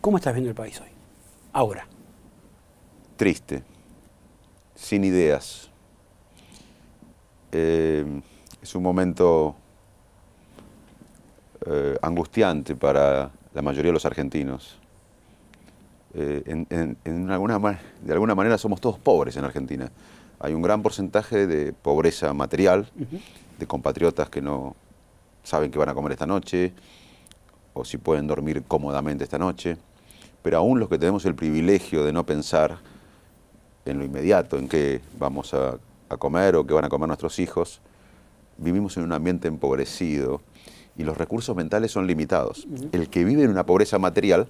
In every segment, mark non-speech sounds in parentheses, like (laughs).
¿Cómo estás viendo el país hoy? Ahora. Triste, sin ideas. Eh, es un momento eh, angustiante para la mayoría de los argentinos. Eh, de alguna manera somos todos pobres en Argentina. Hay un gran porcentaje de pobreza material, de compatriotas que no saben qué van a comer esta noche, o si pueden dormir cómodamente esta noche, pero aún los que tenemos el privilegio de no pensar en lo inmediato, en qué vamos a, a comer o qué van a comer nuestros hijos, vivimos en un ambiente empobrecido y los recursos mentales son limitados. El que vive en una pobreza material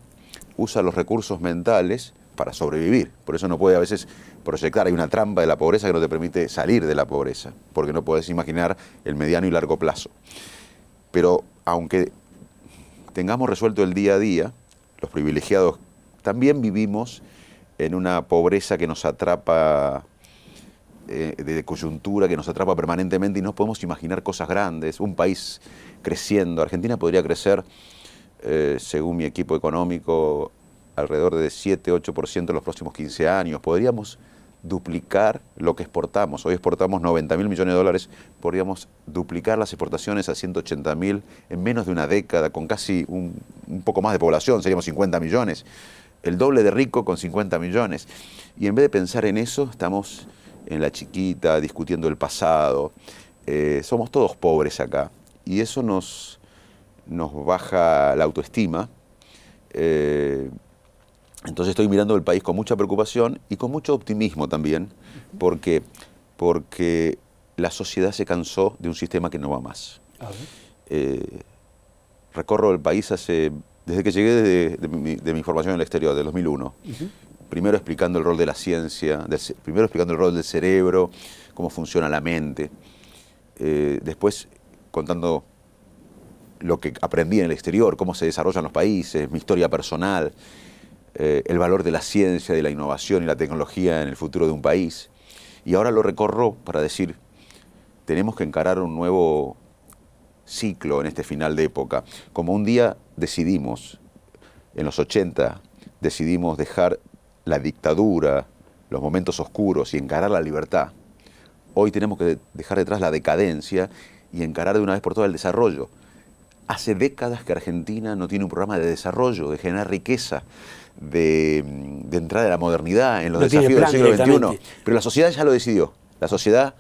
usa los recursos mentales para sobrevivir. Por eso no puede a veces proyectar. Hay una trampa de la pobreza que no te permite salir de la pobreza, porque no puedes imaginar el mediano y largo plazo. Pero aunque tengamos resuelto el día a día, los privilegiados también vivimos en una pobreza que nos atrapa eh, de coyuntura, que nos atrapa permanentemente y no podemos imaginar cosas grandes, un país creciendo. Argentina podría crecer, eh, según mi equipo económico, alrededor de 7-8% en los próximos 15 años. Podríamos duplicar lo que exportamos. Hoy exportamos 90 mil millones de dólares, podríamos duplicar las exportaciones a 180 mil en menos de una década, con casi un, poco más de población, seríamos 50 millones. El doble de rico con 50 millones. Y en vez de pensar en eso, estamos en la chiquita, discutiendo el pasado. Eh, somos todos pobres acá. Y eso nos, nos baja la autoestima. Eh, entonces estoy mirando el país con mucha preocupación y con mucho optimismo también, porque, porque la sociedad se cansó de un sistema que no va más. Eh, recorro el país hace, desde que llegué de, mi, formación en el exterior, del 2001. Primero explicando el rol de la ciencia, primero explicando el rol del cerebro, cómo funciona la mente. Eh, después contando lo que aprendí en el exterior, cómo se desarrollan los países, mi historia personal. Eh, el valor de la ciencia, de la innovación y la tecnología en el futuro de un país. Y ahora lo recorro para decir, tenemos que encarar un nuevo ciclo en este final de época. Como un día decidimos, en los 80, decidimos dejar la dictadura, los momentos oscuros y encarar la libertad. Hoy tenemos que dejar detrás la decadencia y encarar de una vez por todas el desarrollo. Hace décadas que Argentina no tiene un programa de desarrollo, de generar riqueza, Mm, de, entrada de la modernidad, en los desafíos del siglo XXI. Pero la sociedad ya lo decidió. La sociedad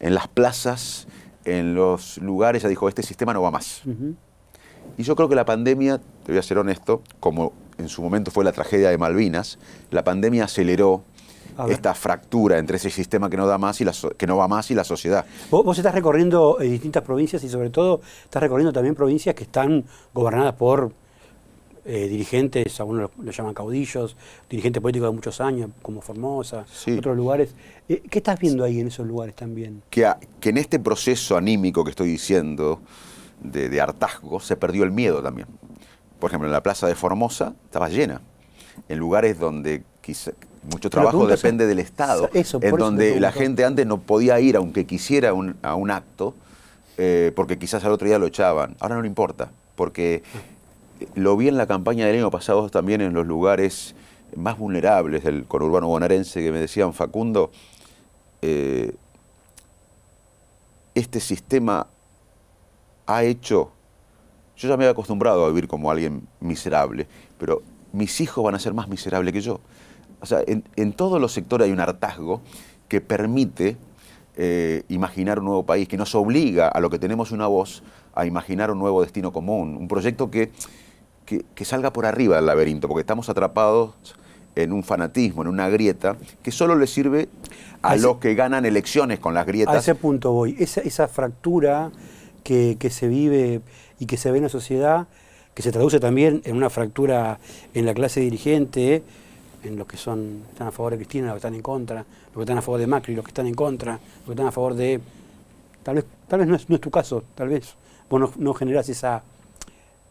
en las plazas, en los lugares, ya dijo, este sistema no va más. Y yo creo que la pandemia, te voy a ser honesto, como en su momento fue la tragedia de Malvinas, la pandemia aceleró esta fractura entre ese sistema que no da más y que no va más y la sociedad. Vos, estás recorriendo eh, distintas provincias y sobre todo estás recorriendo también provincias que están gobernadas por eh, dirigentes, algunos lo, llaman caudillos, dirigentes políticos de muchos años, como Formosa, otros lugares. Eh, ¿Qué estás viendo ahí en esos lugares también? Que, en este proceso anímico que estoy diciendo, de, hartazgo, se perdió el miedo también. Por ejemplo, en la plaza de Formosa estaba llena. En lugares donde quizá, mucho trabajo depende del Estado. Eso, en donde la gente antes no podía ir, aunque quisiera, a un acto, eh, porque quizás al otro día lo echaban. Ahora no le importa porque lo vi en la campaña del año pasado también en los lugares más vulnerables del conurbano bonaerense que me decían, Facundo, eh, este sistema ha hecho, yo ya me había acostumbrado a vivir como alguien miserable, pero mis hijos van a ser más miserables que yo. O sea, en, todos los sectores hay un hartazgo que permite eh, imaginar un nuevo país, que nos obliga a lo que tenemos una voz a imaginar un nuevo destino común, un proyecto que que, salga por arriba del laberinto, porque estamos atrapados en un fanatismo, en una grieta, que solo le sirve a, los que ganan elecciones con las grietas. A ese punto voy. Esa, esa fractura que, se vive y que se ve en la sociedad, que se traduce también en una fractura en la clase dirigente, en los que son, están a favor de Cristina, los que están en contra, los que están a favor de Macri, los que están en contra, los que están a favor de... Tal vez, tal vez no, es, tu caso, tal vez vos no, no generás esa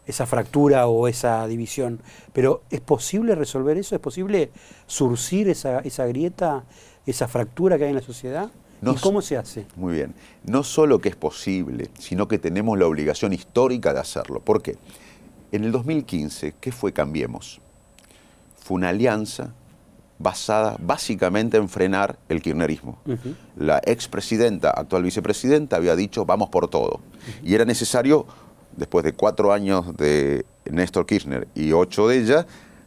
esa fractura o esa división. Pero ¿es posible resolver eso? ¿Es posible surcir esa, grieta, esa fractura que hay en la sociedad? ¿Y cómo se hace? Muy bien. No solo que es posible, sino que tenemos la obligación histórica de hacerlo. ¿Por qué? En el 2015, ¿qué fue Cambiemos? Fue una alianza basada básicamente en frenar el kirchnerismo. La expresidenta, actual vicepresidenta, había dicho vamos por todo. Y era necesario después de cuatro años de Néstor Kirchner y ocho de ella,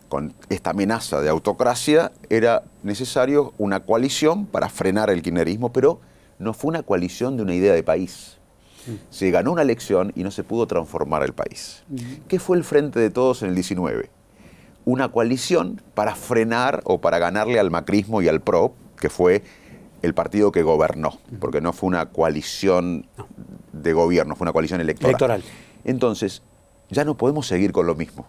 con esta amenaza de autocracia, era necesario una coalición para frenar el kirchnerismo, pero no fue una coalición de una idea de país. Mm. Se ganó una elección y no se pudo transformar el país. Mm-hmm. ¿Qué fue el Frente de Todos en el 19? Una coalición para frenar o para ganarle al macrismo y al PRO, que fue el partido que gobernó, mm-hmm. porque no fue una coalición de gobierno, fue una coalición electoral. electoral. Entonces, ya no podemos seguir con lo mismo.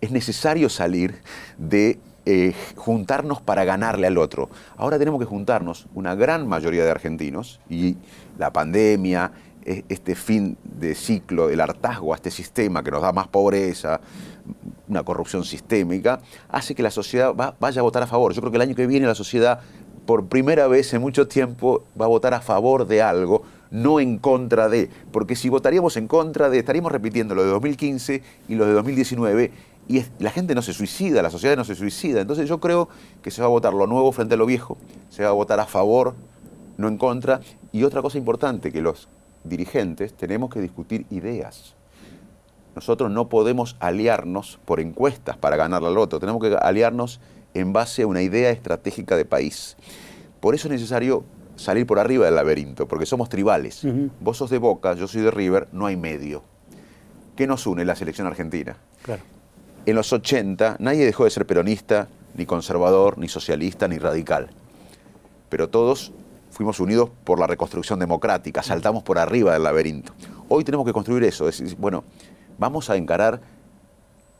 Es necesario salir de eh, juntarnos para ganarle al otro. Ahora tenemos que juntarnos, una gran mayoría de argentinos, y la pandemia, e, este fin de ciclo, el hartazgo a este sistema que nos da más pobreza, una corrupción sistémica, hace que la sociedad vaya a votar a favor. Yo creo que el año que viene la sociedad, por primera vez en mucho tiempo, va a votar a favor de algo, no en contra de, porque si votaríamos en contra de, estaríamos repitiendo lo de 2015 y lo de 2019, y la gente no se suicida, la sociedad no se suicida, entonces yo creo que se va a votar lo nuevo frente a lo viejo, se va a votar a favor, no en contra, y otra cosa importante, que los dirigentes tenemos que discutir ideas. Nosotros no podemos aliarnos por encuestas para ganar la otro. tenemos que aliarnos en base a una idea estratégica de país. Por eso es necesario salir por arriba del laberinto, porque somos tribales. Vos sos de Boca, yo soy de River, no hay medio. ¿Qué nos une la selección argentina? Claro. En los 80 nadie dejó de ser peronista, ni conservador, ni socialista, ni radical. Pero todos fuimos unidos por la reconstrucción democrática, saltamos por arriba del laberinto. Hoy tenemos que construir eso, decir, bueno, vamos a encarar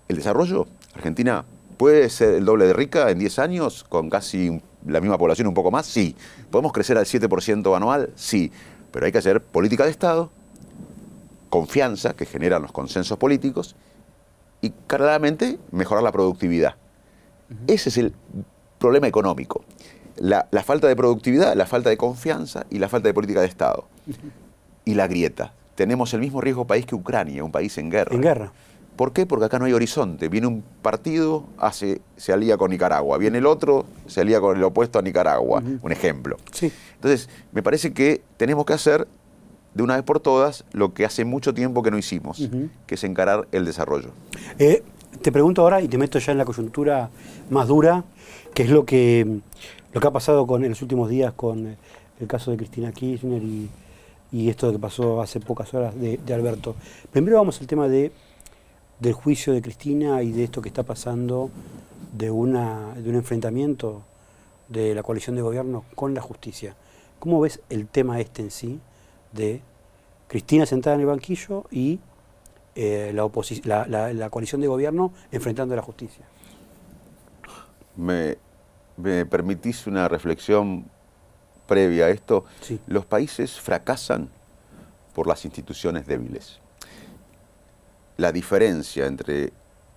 el desarrollo. Argentina puede ser el doble de rica en 10 años con casi un la misma población un poco más? Sí. ¿Podemos crecer al 7% anual? Sí. Pero hay que hacer política de Estado, confianza que generan los consensos políticos y claramente mejorar la productividad. Ese es el problema económico. La, falta de productividad, la falta de confianza y la falta de política de Estado. Y la grieta. Tenemos el mismo riesgo país que Ucrania, un país en guerra. En guerra. ¿Por qué? Porque acá no hay horizonte. Viene un partido, hace, se alía con Nicaragua. Viene el otro, se alía con el opuesto a Nicaragua. Un ejemplo. Sí. Entonces, me parece que tenemos que hacer de una vez por todas lo que hace mucho tiempo que no hicimos, que es encarar el desarrollo. Eh, te pregunto ahora, y te meto ya en la coyuntura más dura, que es lo que, lo que ha pasado con, en los últimos días con eh, el caso de Cristina Kirchner y, esto que pasó hace pocas horas de, de Alberto. Primero vamos al tema de del juicio de Cristina y de esto que está pasando de, una, de un enfrentamiento de la coalición de gobierno con la justicia. ¿Cómo ves el tema este en sí de Cristina sentada en el banquillo y eh, la, la, la, coalición de gobierno enfrentando a la justicia? Me, permitís una reflexión previa a esto. Los países fracasan por las instituciones débiles la diferencia entre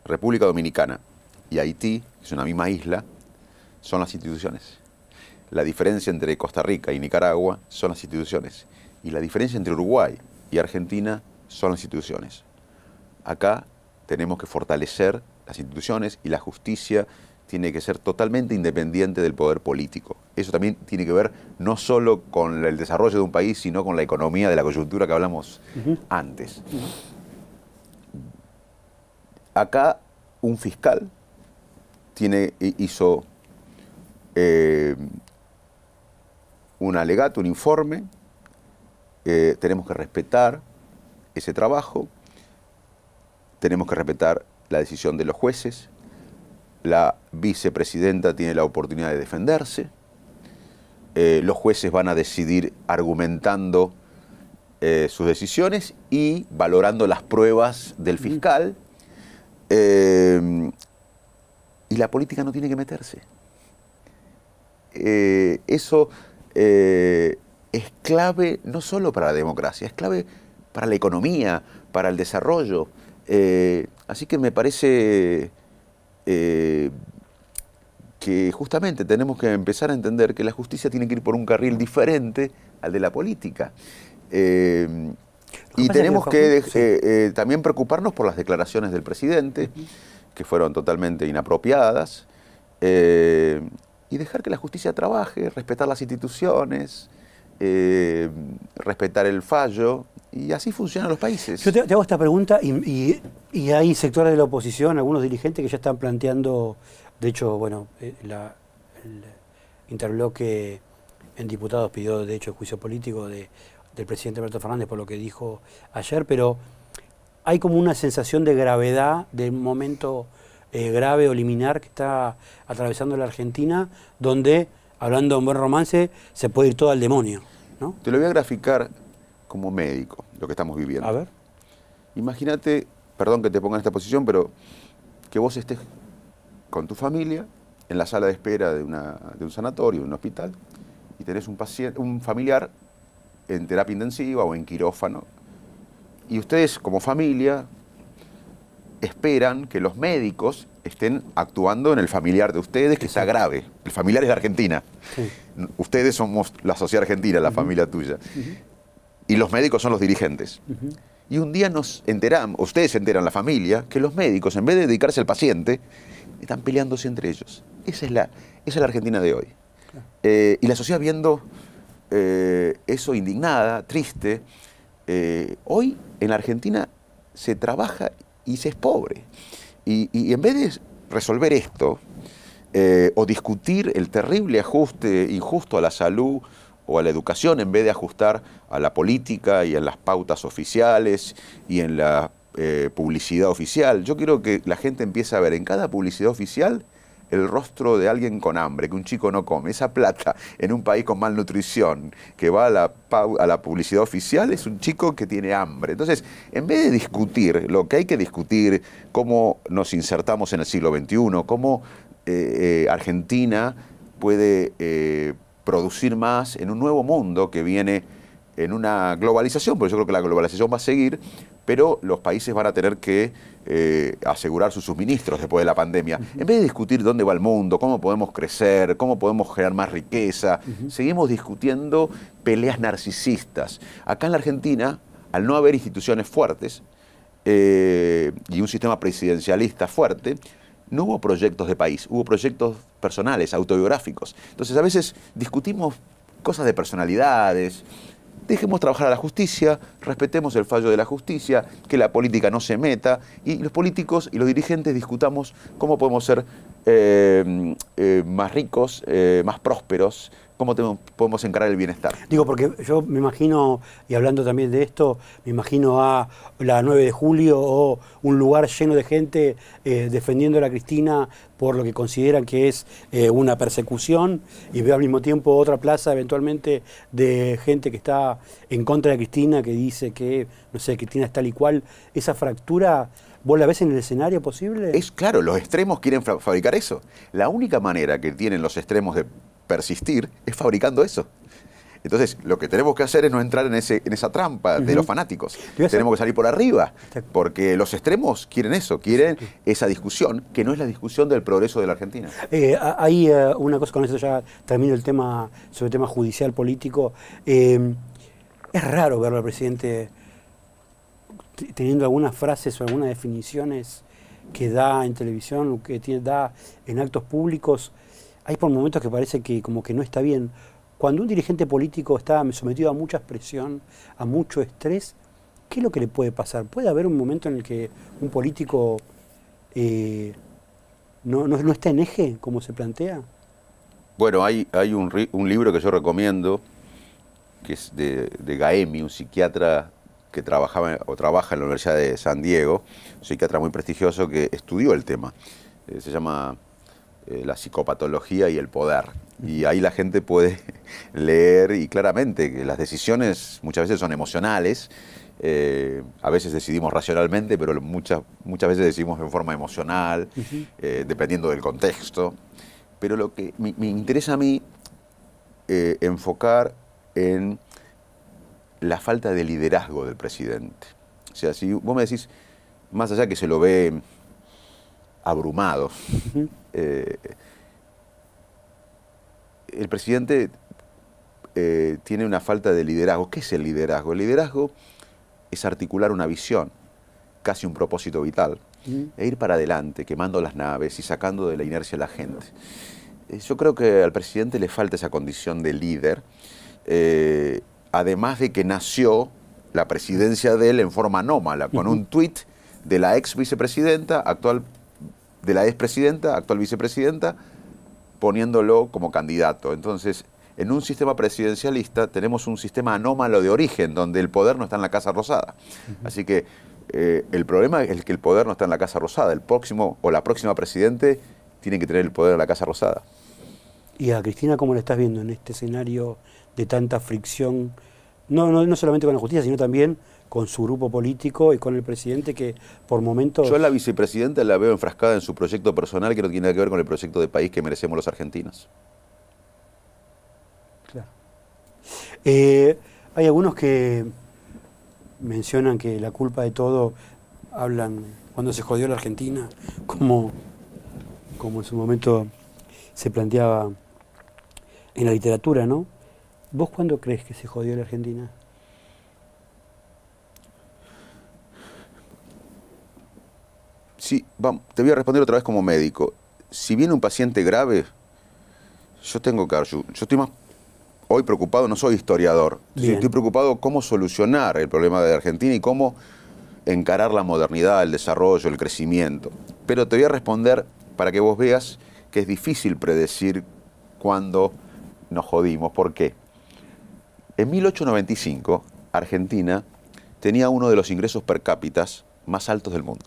República Dominicana y Haití, que es una misma isla, son las instituciones. La diferencia entre Costa Rica y Nicaragua son las instituciones. Y la diferencia entre Uruguay y Argentina son las instituciones. Acá tenemos que fortalecer las instituciones y la justicia tiene que ser totalmente independiente del poder político. Eso también tiene que ver no solo con el desarrollo de un país, sino con la economía de la coyuntura que hablamos antes acá un fiscal tiene, hizo eh, un alegato, un informe, eh, tenemos que respetar ese trabajo, tenemos que respetar la decisión de los jueces, la vicepresidenta tiene la oportunidad de defenderse, eh, los jueces van a decidir argumentando sus decisiones y valorando las pruebas del fiscal eh, y la política no tiene que meterse. Eh, eso eh, es clave no solo para la democracia, es clave para la economía, para el desarrollo. así que me parece que justamente tenemos que empezar a entender que la justicia tiene que ir por un carril diferente al de la política. Y tenemos que eh, eh, también preocuparnos por las declaraciones del presidente, que fueron totalmente inapropiadas, eh, y dejar que la justicia trabaje, respetar las instituciones, respetar el fallo, y así funcionan los países. Yo te, hago esta pregunta y, hay sectores de la oposición, algunos dirigentes que ya están planteando, de hecho, bueno, el interbloque en diputados pidió, de hecho, juicio político de del presidente Alberto Fernández por lo que dijo ayer, pero hay como una sensación de gravedad de un momento eh, grave o liminar que está atravesando la Argentina, donde, hablando de un buen romance, se puede ir todo al demonio. ¿no? Te lo voy a graficar como médico, lo que estamos viviendo. A ver. Imagínate, perdón que te ponga en esta posición, pero que vos estés con tu familia en la sala de espera de, un sanatorio, un hospital, y tenés un, paciente, un familiar en terapia intensiva o en quirófano. Y ustedes como familia esperan que los médicos estén actuando en el familiar de ustedes que está grave. El familiar es de Argentina. Ustedes somos la sociedad argentina, la familia tuya. Y los médicos son los dirigentes. Y un día nos enteramos, ustedes enteran, la familia, que los médicos, en vez de dedicarse al paciente, están peleándose entre ellos. Esa es la, es la Argentina de hoy. Eh, y la sociedad viendo eh, eso indignada, triste. Eh, hoy en la Argentina se trabaja y se es pobre. Y, en vez de resolver esto eh, o discutir el terrible ajuste injusto a la salud o a la educación, en vez de ajustar a la política y a las pautas oficiales y en la publicidad oficial, yo quiero que la gente empiece a ver en cada publicidad oficial el rostro de alguien con hambre, que un chico no come, esa plata en un país con malnutrición, que va a la, a la publicidad oficial, es un chico que tiene hambre. Entonces, en vez de discutir lo que hay que discutir, cómo nos insertamos en el siglo XXI, cómo eh, eh, Argentina puede eh, producir más en un nuevo mundo que viene en una globalización, porque yo creo que la globalización va a seguir, pero los países van a tener que eh, asegurar sus suministros después de la pandemia. En vez de discutir dónde va el mundo, cómo podemos crecer, cómo podemos generar más riqueza, seguimos discutiendo peleas narcisistas. Acá en la Argentina, al no haber instituciones fuertes eh, y un sistema presidencialista fuerte, no hubo proyectos de país, hubo proyectos personales, autobiográficos. Entonces a veces discutimos cosas de personalidades, dejemos trabajar a la justicia, respetemos el fallo de la justicia, que la política no se meta y los políticos y los dirigentes discutamos cómo podemos ser eh, eh, más ricos, eh, más prósperos, cómo podemos encarar el bienestar. Digo, porque yo me imagino, y hablando también de esto, me imagino a la 9 de julio o un lugar lleno de gente eh, defendiendo a la Cristina por lo que consideran que es eh, una persecución, y veo al mismo tiempo otra plaza eventualmente de gente que está en contra de Cristina, que dice que, no sé, Cristina es tal y cual, esa fractura... ¿Vos la ves en el escenario posible? Es claro, los extremos quieren fabricar eso. La única manera que tienen los extremos de persistir es fabricando eso. Entonces, lo que tenemos que hacer es no entrar en, ese, en esa trampa de los fanáticos. Tenemos que salir por arriba, porque los extremos quieren eso, quieren esa discusión, que no es la discusión del progreso de la Argentina. Eh, hay eh, una cosa, con eso ya termino el tema sobre el tema judicial, político. Eh, es raro verlo al presidente teniendo algunas frases o algunas definiciones que da en televisión, que tiene, da en actos públicos hay por momentos que parece que como que no está bien. Cuando un dirigente político está sometido a mucha presión, a mucho estrés, ¿qué es lo que le puede pasar? ¿Puede haber un momento en el que un político eh, no, no, está en eje como se plantea? Bueno, hay, hay un, libro que yo recomiendo, que es de, de Gaemi, un psiquiatra que trabajaba o trabaja en la Universidad de San Diego, un psiquiatra muy prestigioso que estudió el tema. Eh, se llama eh, la psicopatología y el poder. Y ahí la gente puede (laughs) leer y claramente que las decisiones muchas veces son emocionales. Eh, a veces decidimos racionalmente, pero muchas, muchas veces decidimos en forma emocional, eh, dependiendo del contexto. Pero lo que me, me interesa a mí enfocar en la falta de liderazgo del presidente. O sea, si vos me decís, más allá que se lo ve abrumados. Eh, el presidente eh, tiene una falta de liderazgo. ¿Qué es el liderazgo? El liderazgo es articular una visión, casi un propósito vital, e ir para adelante, quemando las naves y sacando de la inercia a la gente. Eh, yo creo que al presidente le falta esa condición de líder, además de que nació la presidencia de él en forma anómala, con un tuit de la ex vicepresidenta, actual de la expresidenta, actual vicepresidenta, poniéndolo como candidato. Entonces, en un sistema presidencialista tenemos un sistema anómalo de origen, donde el poder no está en la Casa Rosada. Así que eh, el problema es que el poder no está en la Casa Rosada. El próximo o la próxima presidente tiene que tener el poder en la Casa Rosada. ¿Y a Cristina cómo la estás viendo en este escenario de tanta fricción? No, no, no solamente con la justicia, sino también con su grupo político y con el presidente que por momentos... Yo la vicepresidenta la veo enfrascada en su proyecto personal que no tiene nada que ver con el proyecto de país que merecemos los argentinos. Claro. Eh, hay algunos que mencionan que la culpa de todo hablan cuando se jodió la Argentina, como, como en su momento se planteaba en la literatura, ¿no? ¿Vos cuándo crees que se jodió la Argentina? Sí, vamos, te voy a responder otra vez como médico. Si viene un paciente grave, yo tengo que yo, estoy más hoy preocupado, no soy historiador, estoy preocupado cómo solucionar el problema de Argentina y cómo encarar la modernidad, el desarrollo, el crecimiento. Pero te voy a responder para que vos veas que es difícil predecir cuándo nos jodimos. ¿Por qué? En 1895, Argentina tenía uno de los ingresos per cápita más altos del mundo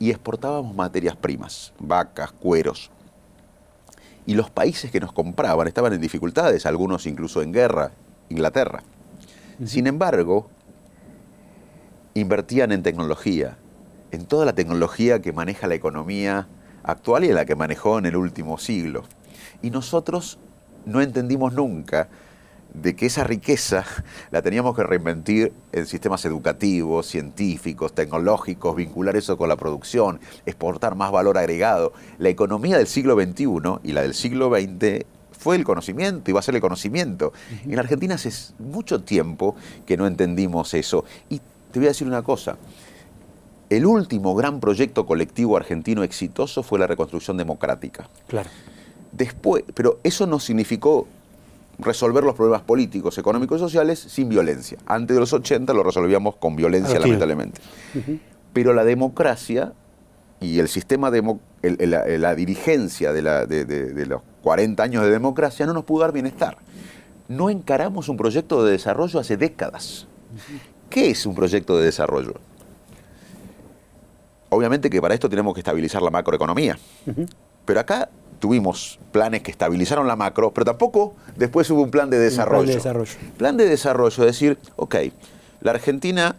y exportábamos materias primas, vacas, cueros. Y los países que nos compraban estaban en dificultades, algunos incluso en guerra, Inglaterra. Sin embargo, invertían en tecnología, en toda la tecnología que maneja la economía actual y en la que manejó en el último siglo. Y nosotros no entendimos nunca de que esa riqueza (laughs) la teníamos que reinventir en sistemas educativos, científicos, tecnológicos, vincular eso con la producción, exportar más valor agregado. La economía del siglo XXI y la del siglo XX fue el conocimiento y va a ser el conocimiento. En Argentina hace mucho tiempo que no entendimos eso. Y te voy a decir una cosa. El último gran proyecto colectivo argentino exitoso fue la reconstrucción democrática. Claro. Después, pero eso no significó resolver los problemas políticos, económicos y sociales sin violencia. Antes de los 80 lo resolvíamos con violencia, lamentablemente. Pero la democracia y el sistema, de, la, dirigencia de, los 40 años de democracia no nos pudo dar bienestar. No encaramos un proyecto de desarrollo hace décadas. ¿Qué es un proyecto de desarrollo? Obviamente que para esto tenemos que estabilizar la macroeconomía. Pero acá tuvimos planes que estabilizaron la macro, pero tampoco después hubo un plan de desarrollo. plan de desarrollo. Plan de desarrollo, es decir, ok, la Argentina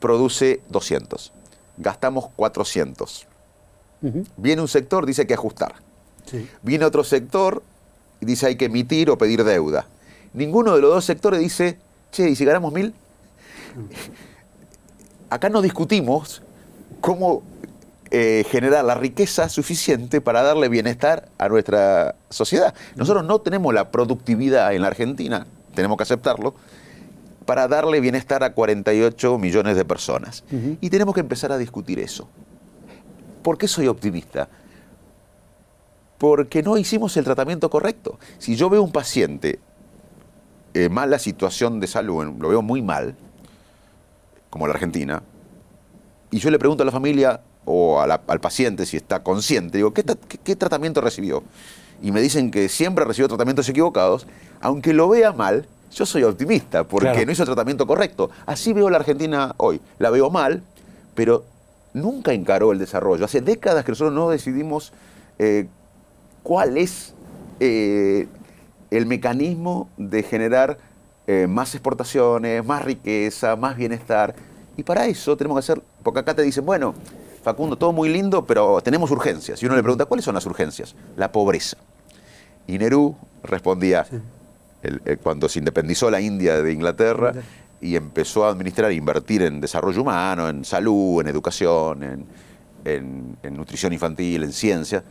produce 200, gastamos 400. Viene un sector, dice que ajustar. Viene otro sector y dice hay que emitir o pedir deuda. Ninguno de los dos sectores dice, che, ¿y si ganamos mil? Mm. Acá no discutimos cómo eh, generar la riqueza suficiente para darle bienestar a nuestra sociedad. Nosotros no tenemos la productividad en la Argentina, tenemos que aceptarlo, para darle bienestar a 48 millones de personas. Y tenemos que empezar a discutir eso. ¿Por qué soy optimista? Porque no hicimos el tratamiento correcto. Si yo veo un paciente eh, mala situación de salud, lo veo muy mal, como la Argentina, y yo le pregunto a la familia, o al paciente si está consciente, digo, ¿qué, qué, tratamiento recibió? Y me dicen que siempre recibió tratamientos equivocados, aunque lo vea mal, yo soy optimista porque no hizo el tratamiento correcto. Así veo la Argentina hoy. La veo mal, pero nunca encaró el desarrollo. Hace décadas que nosotros no decidimos eh, cuál es eh, el mecanismo de generar eh, más exportaciones, más riqueza, más bienestar. Y para eso tenemos que hacer, porque acá te dicen, bueno, Facundo, todo muy lindo, pero tenemos urgencias. Y uno le pregunta, ¿cuáles son las urgencias? La pobreza. Y Nerú respondía, eh, cuando se independizó la India de Inglaterra y empezó a administrar e invertir en desarrollo humano, en salud, en educación, en, nutrición infantil, en ciencia,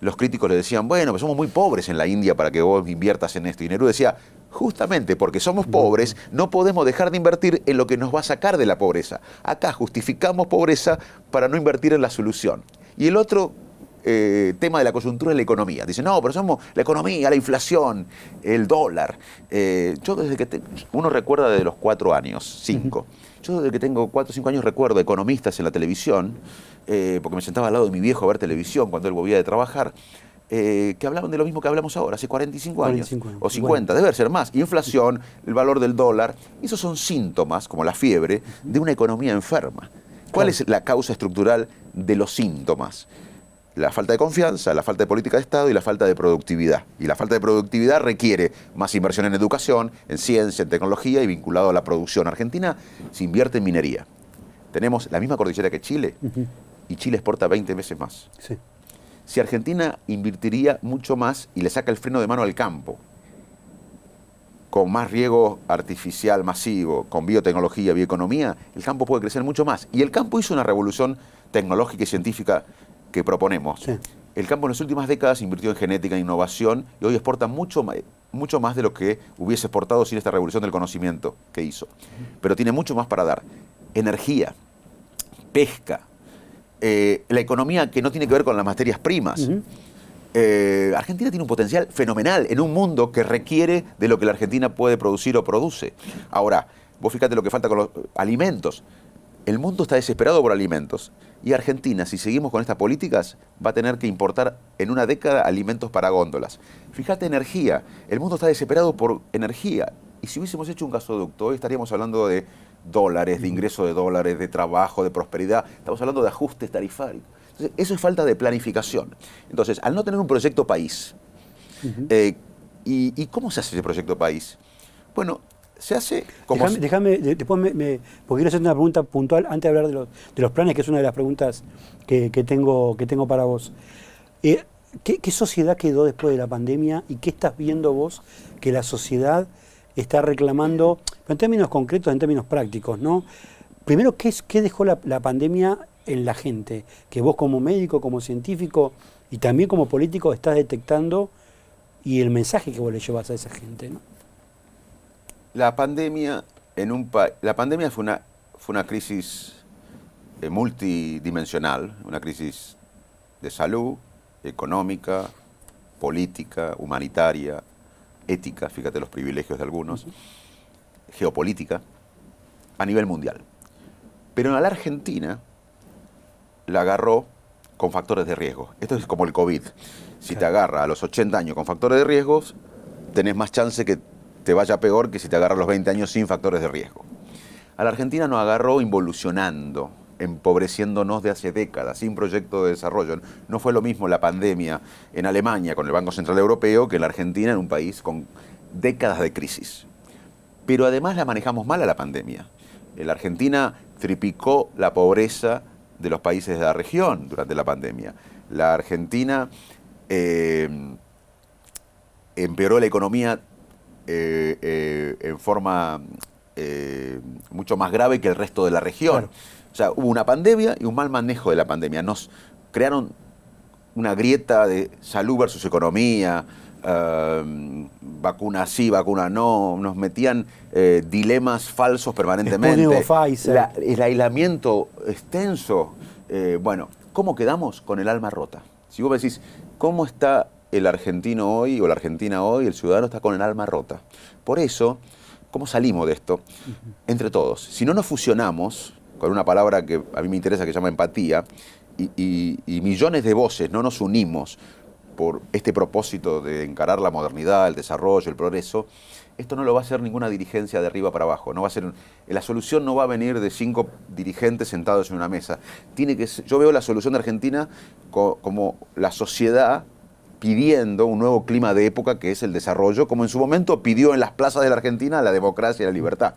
los críticos le decían, bueno, pero pues somos muy pobres en la India para que vos inviertas en esto. Y Nerú decía, Justamente porque somos pobres, no podemos dejar de invertir en lo que nos va a sacar de la pobreza. Acá justificamos pobreza para no invertir en la solución. Y el otro eh, tema de la coyuntura es la economía. Dicen, no, pero somos la economía, la inflación, el dólar. Eh, yo desde que uno recuerda desde los cuatro años, cinco. Yo desde que tengo cuatro o cinco años recuerdo economistas en la televisión, eh, porque me sentaba al lado de mi viejo a ver televisión cuando él volvía de trabajar eh, que hablaban de lo mismo que hablamos ahora, hace 45 años, o 50, debe ser más. Inflación, el valor del dólar, esos son síntomas, como la fiebre, de una economía enferma. ¿Cuál es la causa estructural de los síntomas? La falta de confianza, la falta de política de Estado y la falta de productividad. Y la falta de productividad requiere más inversión en educación, en ciencia, en tecnología y vinculado a la producción. Argentina se invierte en minería. Tenemos la misma cordillera que Chile y Chile exporta 20 veces más si Argentina invertiría mucho más y le saca el freno de mano al campo, con más riego artificial masivo, con biotecnología, bioeconomía, el campo puede crecer mucho más. Y el campo hizo una revolución tecnológica y científica que proponemos. El campo en las últimas décadas invirtió en genética, e innovación, y hoy exporta mucho, mucho más de lo que hubiese exportado sin esta revolución del conocimiento que hizo. Pero tiene mucho más para dar. Energía, pesca, eh, la economía que no tiene que ver con las materias primas. Eh, Argentina tiene un potencial fenomenal en un mundo que requiere de lo que la Argentina puede producir o produce. Ahora, vos fíjate lo que falta con los eh, alimentos. El mundo está desesperado por alimentos. Y Argentina, si seguimos con estas políticas, va a tener que importar en una década alimentos para góndolas. Fíjate energía. El mundo está desesperado por energía. Y si hubiésemos hecho un gasoducto, hoy estaríamos hablando de dólares, de ingreso de dólares, de trabajo, de prosperidad. Estamos hablando de ajustes tarifarios. eso es falta de planificación. Entonces, al no tener un proyecto país, eh, y, cómo se hace ese proyecto país? Bueno, se hace Déjame, después me, porque quiero hacerte una pregunta puntual antes de hablar de los, de los planes, que es una de las preguntas que, tengo, que tengo para vos. Eh, ¿Qué sociedad quedó después de la pandemia y qué estás viendo vos que la sociedad está reclamando, pero en términos concretos, en términos prácticos, ¿no? Primero, ¿qué, es, qué dejó la, pandemia en la gente? Que vos como médico, como científico y también como político estás detectando y el mensaje que vos le llevas a esa gente, La pandemia en un la pandemia fue una fue una crisis eh, multidimensional, una crisis de salud, económica, política, humanitaria, ética, fíjate los privilegios de algunos, geopolítica, a nivel mundial. Pero a la Argentina la agarró con factores de riesgo. Esto es como el COVID. Si te agarra a los 80 años con factores de riesgo, tenés más chance que te vaya peor que si te agarra a los 20 años sin factores de riesgo. A la Argentina nos agarró involucionando, empobreciéndonos de hace décadas, sin proyecto de desarrollo. No fue lo mismo la pandemia en Alemania con el Banco Central Europeo que en la Argentina, en un país con décadas de crisis. Pero además la manejamos mal a la pandemia. La Argentina triplicó la pobreza de los países de la región durante la pandemia. La Argentina eh, empeoró la economía eh, eh, en forma mucho más grave que el resto de la región sea, hubo una pandemia y un mal manejo de la pandemia. Nos crearon una grieta de salud versus economía, em, vacuna sí, vacuna no, nos metían eh, dilemas falsos permanentemente. el aislamiento extenso. Eh, bueno, ¿cómo quedamos con el alma rota? Si vos decís, ¿cómo está el argentino hoy o la argentina hoy, el ciudadano está con el alma rota? Por eso, ¿cómo salimos de esto? Entre todos. Si no nos fusionamos, con una palabra que a mí me interesa que se llama empatía, y, millones de voces no nos unimos por este propósito de encarar la modernidad, el desarrollo, el progreso, esto no lo va a hacer ninguna dirigencia de arriba para abajo. No va a ser, la solución no va a venir de cinco dirigentes sentados en una mesa. Tiene que yo veo la solución de Argentina como la sociedad pidiendo un nuevo clima de época que es el desarrollo, como en su momento pidió en las plazas de la Argentina la democracia y la libertad.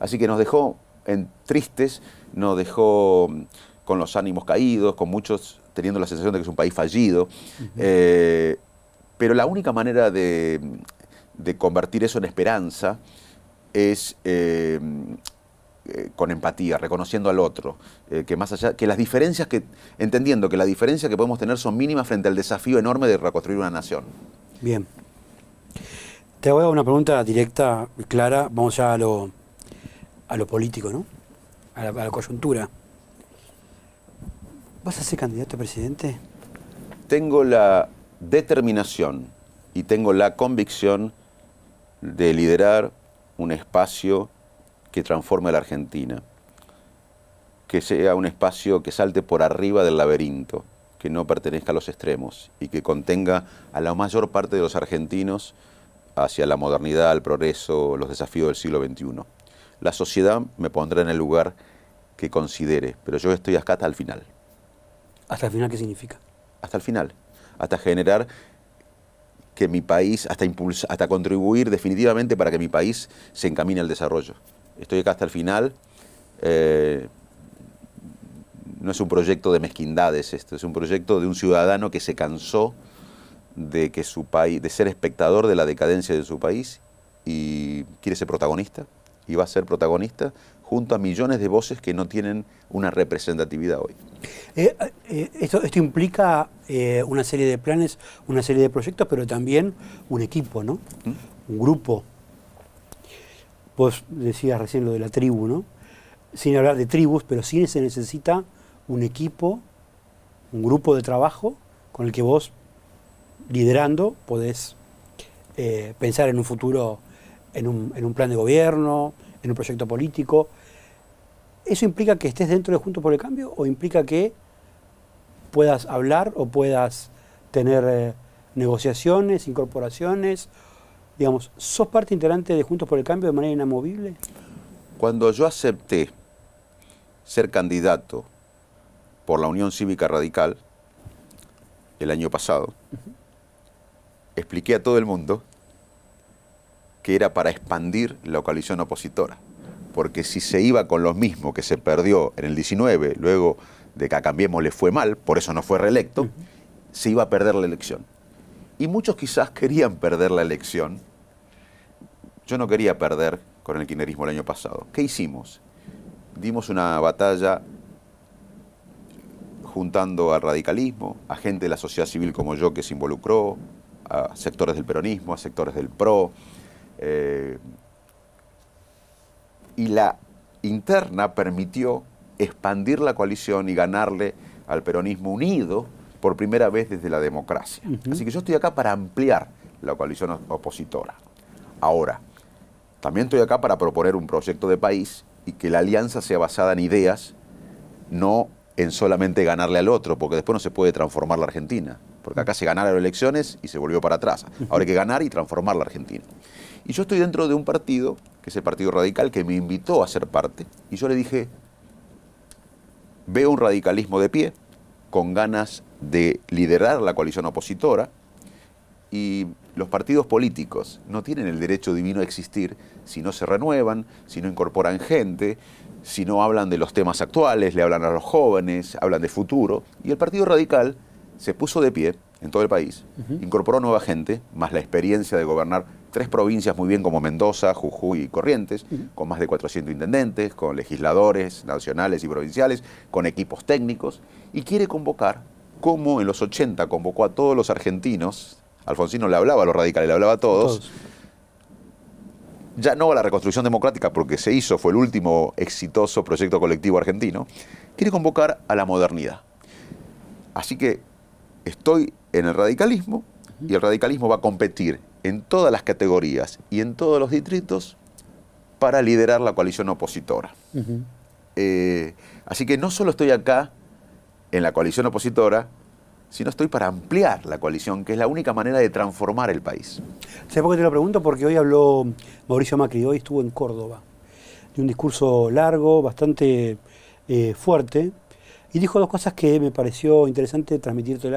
Así que nos dejó en tristes nos dejó mm, con los ánimos caídos, con muchos teniendo la sensación de que es un país fallido. Eh, pero la única manera mm, de, convertir eso en esperanza es eh, mm, eh, con empatía, reconociendo al otro, que más allá, que las diferencias que, entendiendo que las diferencias que podemos tener son mínimas frente al desafío enorme de reconstruir una nación. Bien. Te voy hago una pregunta directa, clara, vamos ya a lo político, ¿no? a la, coyuntura. ¿Vas a ser candidato a presidente? Tengo la determinación y tengo la convicción de liderar un espacio que transforme a la Argentina, que sea un espacio que salte por arriba del laberinto, que no pertenezca a los extremos y que contenga a la mayor parte de los argentinos hacia la modernidad, el progreso, los desafíos del siglo XXI. La sociedad me pondrá en el lugar que considere, pero yo estoy acá hasta el final. ¿Hasta el final qué significa? Hasta el final. Hasta generar que mi país, hasta, impulsar, hasta contribuir definitivamente para que mi país se encamine al desarrollo. Estoy acá hasta el final. Eh, no es un proyecto de mezquindades esto, es un proyecto de un ciudadano que se cansó de que su país, de ser espectador de la decadencia de su país y quiere ser protagonista y va a ser protagonista junto a millones de voces que no tienen una representatividad hoy. Eh, eh, esto, implica eh, una serie de planes, una serie de proyectos, pero también un equipo, ¿no? ¿Mm? Un grupo. Vos decías recién lo de la tribu, ¿no? Sin hablar de tribus, pero sí se necesita un equipo, un grupo de trabajo con el que vos, liderando, podés pensar en un futuro en un, plan de gobierno, en un proyecto político. ¿Eso implica que estés dentro de Juntos por el Cambio o implica que puedas hablar o puedas tener eh, negociaciones, incorporaciones? Digamos, ¿sos parte integrante de Juntos por el Cambio de manera inamovible? Cuando yo acepté ser candidato por la Unión Cívica Radical el año pasado, expliqué a todo el mundo que era para expandir la coalición opositora. Porque si se iba con los mismos que se perdió en el 19, luego de que a Cambiemos le fue mal, por eso no fue reelecto, se iba a perder la elección. Y muchos quizás querían perder la elección. Yo no quería perder con el kirchnerismo el año pasado. ¿Qué hicimos? Dimos una batalla juntando al radicalismo, a gente de la sociedad civil como yo que se involucró, a sectores del peronismo, a sectores del PRO, eh, y la interna permitió expandir la coalición y ganarle al peronismo unido por primera vez desde la democracia. Así que yo estoy acá para ampliar la coalición opositora. Ahora, también estoy acá para proponer un proyecto de país y que la alianza sea basada en ideas, no en solamente ganarle al otro, porque después no se puede transformar la Argentina porque acá se ganaron elecciones y se volvió para atrás. Ahora hay que ganar y transformar la Argentina. Y yo estoy dentro de un partido, que es el Partido Radical, que me invitó a ser parte, y yo le dije, veo un radicalismo de pie, con ganas de liderar la coalición opositora, y los partidos políticos no tienen el derecho divino a existir si no se renuevan, si no incorporan gente, si no hablan de los temas actuales, le hablan a los jóvenes, hablan de futuro. Y el Partido Radical se puso de pie en todo el país, incorporó nueva gente, más la experiencia de gobernar tres provincias muy bien como Mendoza, Jujuy y Corrientes, con más de 400 intendentes, con legisladores nacionales y provinciales, con equipos técnicos, y quiere convocar, como en los 80 convocó a todos los argentinos, Alfonsino le hablaba a los radicales, le hablaba a todos, todos. ya no a la reconstrucción democrática, porque se hizo, fue el último exitoso proyecto colectivo argentino, quiere convocar a la modernidad. Así que estoy en el radicalismo y el radicalismo va a competir en todas las categorías y en todos los distritos para liderar la coalición opositora. Eh, así que no solo estoy acá en la coalición opositora, sino estoy para ampliar la coalición, que es la única manera de transformar el país. Sé por qué te lo pregunto? Porque hoy habló Mauricio Macri, hoy estuvo en Córdoba, de un discurso largo, bastante eh, fuerte, y dijo dos cosas que me pareció interesante transmitirte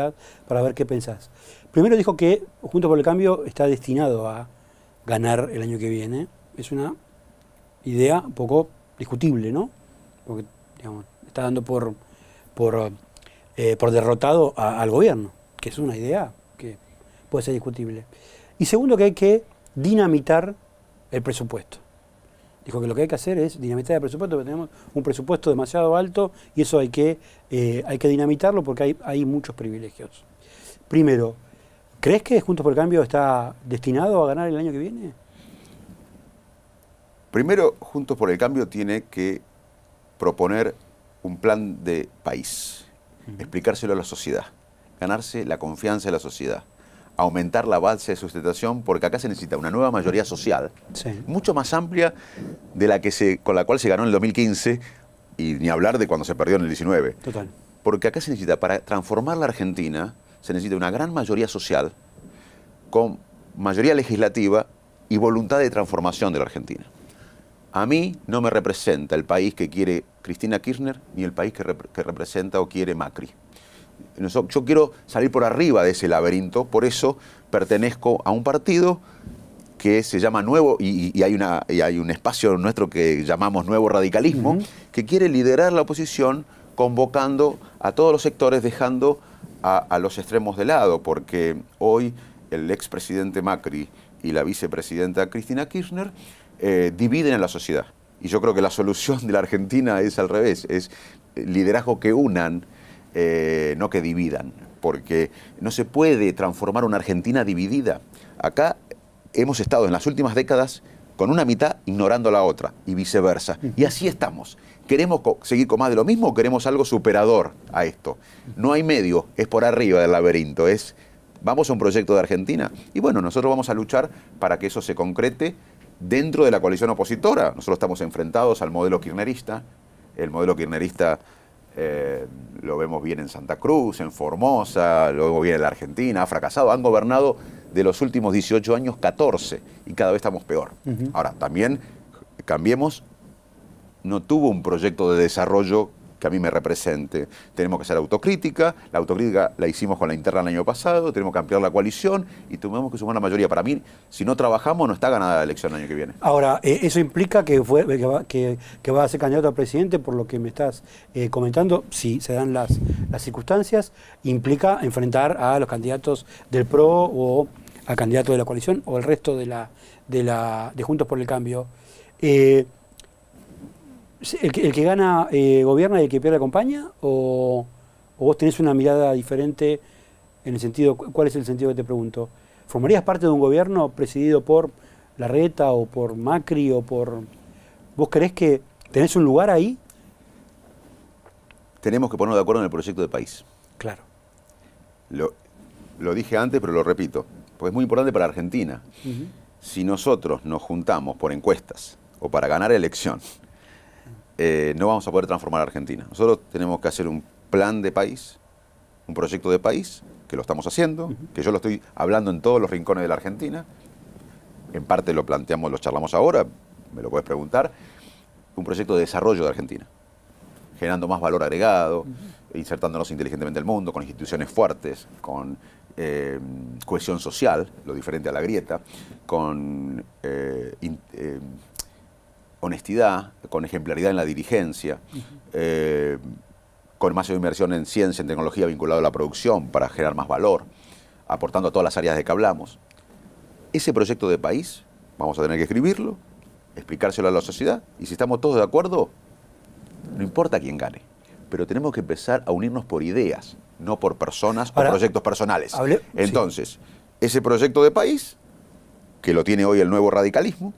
para ver qué pensás. Primero dijo que Junto por el Cambio está destinado a ganar el año que viene. Es una idea un poco discutible, ¿no? Porque está dando por, por, eh, derrotado al gobierno, que es una idea que puede ser discutible. Y segundo que hay que dinamitar el presupuesto. Dijo que lo que hay que hacer es dinamitar el presupuesto, porque tenemos un presupuesto demasiado alto y eso hay que, eh, hay que dinamitarlo porque hay, muchos privilegios. Primero, ¿crees que Juntos por el Cambio está destinado a ganar el año que viene? Primero, Juntos por el Cambio tiene que proponer un plan de país, explicárselo a la sociedad, ganarse la confianza de la sociedad aumentar la base de sustentación porque acá se necesita una nueva mayoría social, mucho más amplia de la que se, con la cual se ganó en el 2015 y ni hablar de cuando se perdió en el 19. Total. Porque acá se necesita, para transformar la Argentina, se necesita una gran mayoría social con mayoría legislativa y voluntad de transformación de la Argentina. A mí no me representa el país que quiere Cristina Kirchner ni el país que representa o quiere Macri yo quiero salir por arriba de ese laberinto, por eso pertenezco a un partido que se llama Nuevo, y, hay, un espacio nuestro que llamamos Nuevo Radicalismo, que quiere liderar la oposición convocando a todos los sectores, dejando a, los extremos de lado, porque hoy el expresidente Macri y la vicepresidenta Cristina Kirchner eh, dividen a la sociedad. Y yo creo que la solución de la Argentina es al revés, es eh, liderazgo que unan, eh, no que dividan, porque no se puede transformar una Argentina dividida. Acá hemos estado en las últimas décadas con una mitad ignorando la otra y viceversa. Y así estamos. ¿Queremos seguir con más de lo mismo o queremos algo superador a esto? No hay medio, es por arriba del laberinto, es vamos a un proyecto de Argentina y bueno, nosotros vamos a luchar para que eso se concrete dentro de la coalición opositora. Nosotros estamos enfrentados al modelo kirchnerista, el modelo kirchnerista eh, lo vemos bien en Santa Cruz, en Formosa, luego viene en la Argentina, ha fracasado, han gobernado de los últimos 18 años 14 y cada vez estamos peor. Ahora, también, cambiemos, no tuvo un proyecto de desarrollo que a mí me represente. Tenemos que hacer autocrítica, la autocrítica la hicimos con la interna el año pasado, tenemos que ampliar la coalición y tenemos que sumar la mayoría. Para mí, si no trabajamos, no está ganada la elección el año que viene. Ahora, eh, eso implica que, fue, que, va, a ser candidato a presidente, por lo que me estás eh, comentando, si se dan las, las circunstancias, implica enfrentar a los candidatos del PRO o al candidato de la coalición o el resto de la de la de Juntos por el Cambio. Eh, ¿El que, gana eh, gobierna y el que pierde acompaña? O, vos tenés una mirada diferente en el sentido, cuál es el sentido que te pregunto? ¿Formarías parte de un gobierno presidido por Larreta o por Macri o por... ¿Vos crees que tenés un lugar ahí? Tenemos que ponernos de acuerdo en el proyecto de país. Claro. Lo, dije antes, pero lo repito, porque es muy importante para Argentina. Si nosotros nos juntamos por encuestas o para ganar elección eh, no vamos a poder transformar a Argentina. Nosotros tenemos que hacer un plan de país, un proyecto de país, que lo estamos haciendo, que yo lo estoy hablando en todos los rincones de la Argentina. En parte lo planteamos, lo charlamos ahora, me lo puedes preguntar. Un proyecto de desarrollo de Argentina, generando más valor agregado, insertándonos inteligentemente el mundo, con instituciones fuertes, con eh, cohesión social, lo diferente a la grieta, con eh, honestidad, con ejemplaridad en la dirigencia, eh, con más inversión en ciencia, y tecnología vinculada a la producción para generar más valor, aportando a todas las áreas de que hablamos. Ese proyecto de país vamos a tener que escribirlo, explicárselo a la sociedad y si estamos todos de acuerdo, no importa quién gane, pero tenemos que empezar a unirnos por ideas, no por personas o proyectos personales. Entonces, ese proyecto de país, que lo tiene hoy el nuevo radicalismo,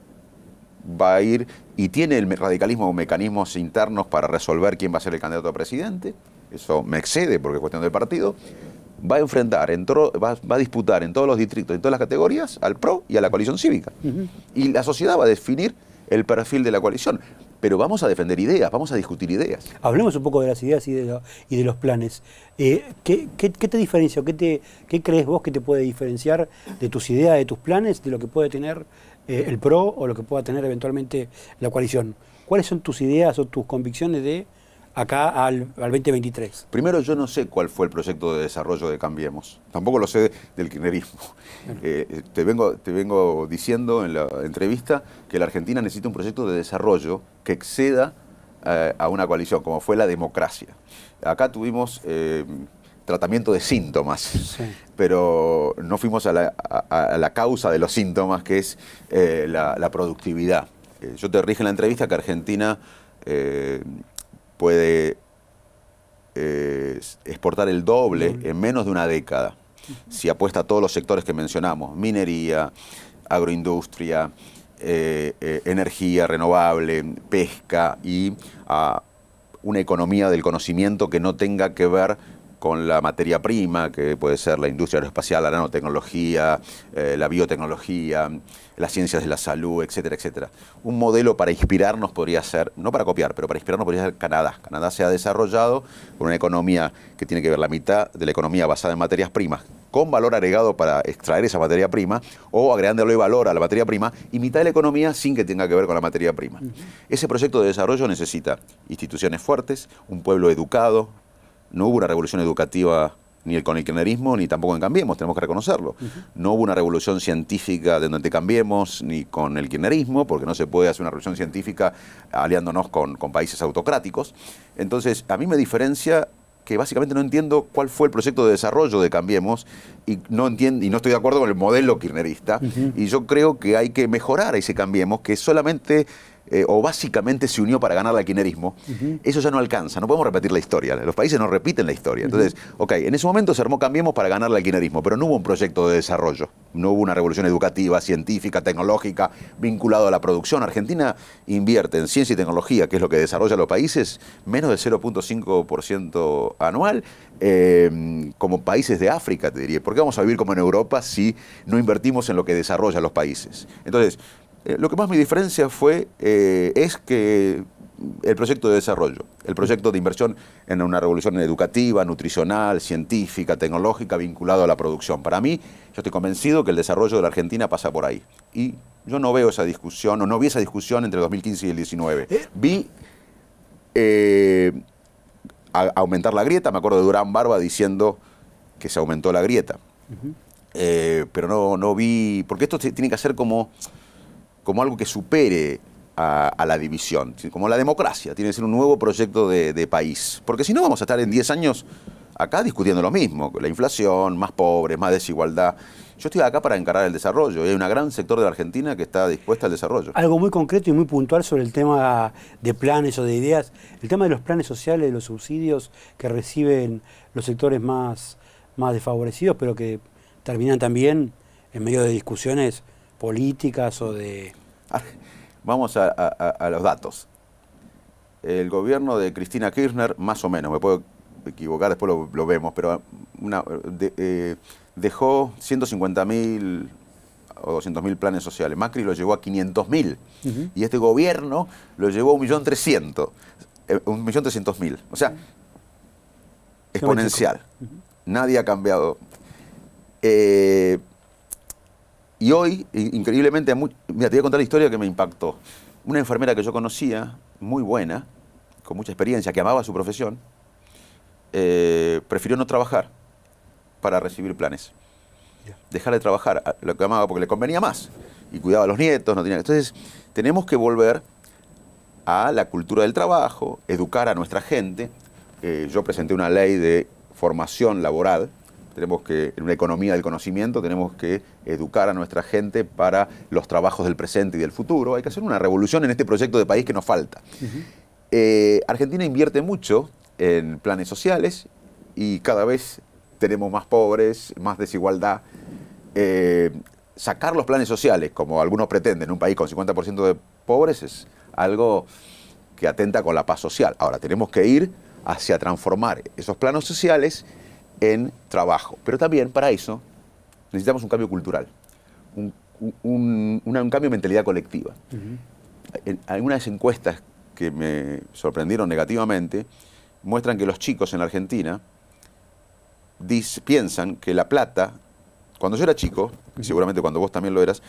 va a ir y tiene el radicalismo o mecanismos internos para resolver quién va a ser el candidato a presidente, eso me excede porque es cuestión del partido, va a enfrentar, en va, a disputar en todos los distritos, en todas las categorías, al PRO y a la coalición cívica. Y la sociedad va a definir el perfil de la coalición. Pero vamos a defender ideas, vamos a discutir ideas. Hablemos un poco de las ideas y de, los planes. Eh, ¿qué, te diferencia? ¿Qué, ¿Qué crees vos que te puede diferenciar de tus ideas, de tus planes, de lo que puede tener eh, el PRO o lo que pueda tener eventualmente la coalición. ¿Cuáles son tus ideas o tus convicciones de acá al, 2023? Primero, yo no sé cuál fue el proyecto de desarrollo de Cambiemos. Tampoco lo sé del kirchnerismo. Eh, te, vengo, te vengo diciendo en la entrevista que la Argentina necesita un proyecto de desarrollo que exceda eh, a una coalición, como fue la democracia. Acá tuvimos tratamiento de síntomas, pero no fuimos a la, causa de los síntomas, que es eh, la, productividad. Eh, yo te rige en la entrevista que Argentina eh, puede exportar el doble en menos de una década, si apuesta a todos los sectores que mencionamos, minería, agroindustria, energía renovable, pesca y a una economía del conocimiento que no tenga que ver con la materia prima, que puede ser la industria aeroespacial, la nanotecnología, eh, la biotecnología, las ciencias de la salud, etcétera, etcétera. Un modelo para inspirarnos podría ser, no para copiar, pero para inspirarnos podría ser Canadá. Canadá se ha desarrollado con una economía que tiene que ver la mitad de la economía basada en materias primas, con valor agregado para extraer esa materia prima, o agregándole valor a la materia prima, y mitad de la economía sin que tenga que ver con la materia prima. Ese proyecto de desarrollo necesita instituciones fuertes, un pueblo educado, no hubo una revolución educativa ni con el kirchnerismo, ni tampoco en Cambiemos, tenemos que reconocerlo. No hubo una revolución científica de donde Cambiemos, ni con el kirchnerismo, porque no se puede hacer una revolución científica aliándonos con, países autocráticos. Entonces, a mí me diferencia que básicamente no entiendo cuál fue el proyecto de desarrollo de Cambiemos y no, entiendo, y no estoy de acuerdo con el modelo kirchnerista. Y yo creo que hay que mejorar ese Cambiemos, que solamente eh, o básicamente se unió para ganar al kirchnerismo, eso ya no alcanza, no podemos repetir la historia, los países no repiten la historia. Entonces, ok, en ese momento se armó Cambiemos para ganar el alquinerismo, pero no hubo un proyecto de desarrollo, no hubo una revolución educativa, científica, tecnológica, vinculado a la producción. Argentina invierte en ciencia y tecnología, que es lo que desarrolla los países, menos del 0.5% anual, eh, como países de África, te diría. ¿Por qué vamos a vivir como en Europa si no invertimos en lo que desarrolla los países? Entonces, eh, lo que más me diferencia fue, eh, es que el proyecto de desarrollo, el proyecto de inversión en una revolución educativa, nutricional, científica, tecnológica, vinculado a la producción. Para mí, yo estoy convencido que el desarrollo de la Argentina pasa por ahí. Y yo no veo esa discusión, o no vi esa discusión entre el 2015 y el 2019. Eh. Vi aumentar la grieta, me acuerdo de Durán Barba diciendo que se aumentó la grieta. pero no, vi, porque esto tiene que ser como como algo que supere a, la división, como la democracia, tiene que ser un nuevo proyecto de, país. Porque si no vamos a estar en 10 años acá discutiendo lo mismo, la inflación, más pobres, más desigualdad. Yo estoy acá para encarar el desarrollo y hay un gran sector de la Argentina que está dispuesta al desarrollo. Algo muy concreto y muy puntual sobre el tema de planes o de ideas, el tema de los planes sociales, de los subsidios que reciben los sectores más, más desfavorecidos, pero que terminan también en medio de discusiones políticas o de... Ah, vamos a, los datos. El gobierno de Cristina Kirchner, más o menos, me puedo equivocar, después lo, vemos, pero una, eh, dejó 150.000 o 200.000 planes sociales. Macri lo llevó a 500.000 y este gobierno lo llevó a 1.300.000. 1.300.000. Eh, o sea, exponencial. Nadie ha cambiado. Eh, y hoy, increíblemente, mira, te voy a contar la historia que me impactó. Una enfermera que yo conocía, muy buena, con mucha experiencia, que amaba su profesión, eh, prefirió no trabajar para recibir planes. Dejar de trabajar lo que amaba porque le convenía más. Y cuidaba a los nietos, no tenía. Entonces, tenemos que volver a la cultura del trabajo, educar a nuestra gente. yo presenté una ley de formación laboral tenemos que, en una economía del conocimiento, tenemos que educar a nuestra gente para los trabajos del presente y del futuro. Hay que hacer una revolución en este proyecto de país que nos falta. Eh, Argentina invierte mucho en planes sociales y cada vez tenemos más pobres, más desigualdad. Eh, sacar los planes sociales, como algunos pretenden, en un país con 50% de pobres es algo que atenta con la paz social. Ahora, tenemos que ir hacia transformar esos planos sociales en trabajo. Pero también para eso necesitamos un cambio cultural, un, cambio de mentalidad colectiva. algunas encuestas que me sorprendieron negativamente muestran que los chicos en la Argentina piensan que la plata, cuando yo era chico, y seguramente cuando vos también lo eras,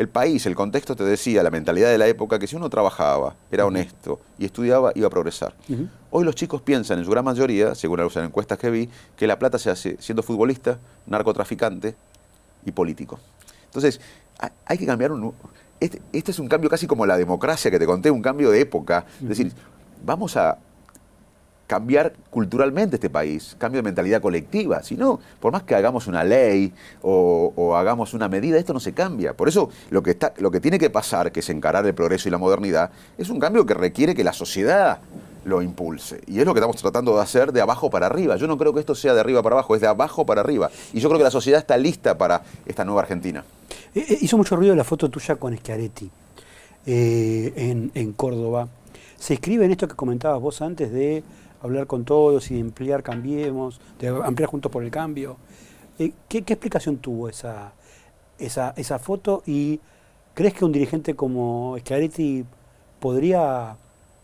el país, el contexto te decía, la mentalidad de la época, que si uno trabajaba, era honesto y estudiaba, iba a progresar. Hoy los chicos piensan, en su gran mayoría, según las encuestas que vi, que la plata se hace siendo futbolista, narcotraficante y político. Entonces, hay que cambiar un... Este, este, es un cambio casi como la democracia que te conté, un cambio de época. Es decir, vamos a cambiar culturalmente este país, cambio de mentalidad colectiva. Si no, por más que hagamos una ley o, hagamos una medida, esto no se cambia. Por eso lo que, está, lo que tiene que pasar, que es encarar el progreso y la modernidad, es un cambio que requiere que la sociedad lo impulse. Y es lo que estamos tratando de hacer de abajo para arriba. Yo no creo que esto sea de arriba para abajo, es de abajo para arriba. Y yo creo que la sociedad está lista para esta nueva Argentina. Eh, eh, hizo mucho ruido la foto tuya con Schiaretti eh, en Córdoba. Se escribe en esto que comentabas vos antes de hablar con todos y ampliar Cambiemos, de ampliar Juntos por el Cambio. Eh, ¿qué, explicación tuvo esa, esa, foto y crees que un dirigente como Schiaretti podría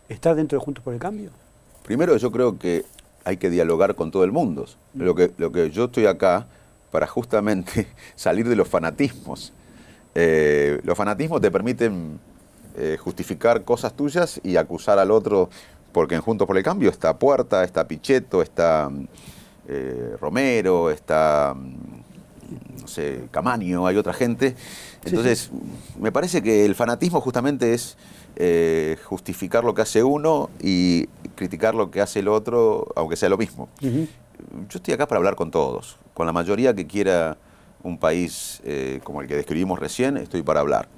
estar dentro de Juntos por el Cambio? Primero yo creo que hay que dialogar con todo el mundo. Mm. Lo que, lo que yo estoy acá para justamente (laughs) salir de los fanatismos. Eh, los fanatismos te permiten eh, justificar cosas tuyas y acusar al otro porque en Juntos por el Cambio está Puerta, está Pichetto, está mm, eh, Romero, está, mm, no sé, Camaño, hay otra gente. Entonces, me parece que el fanatismo justamente es eh, justificar lo que hace uno y criticar lo que hace el otro, aunque sea lo mismo. Yo estoy acá para hablar con todos, con la mayoría que quiera un país eh, como el que describimos recién, estoy para hablar.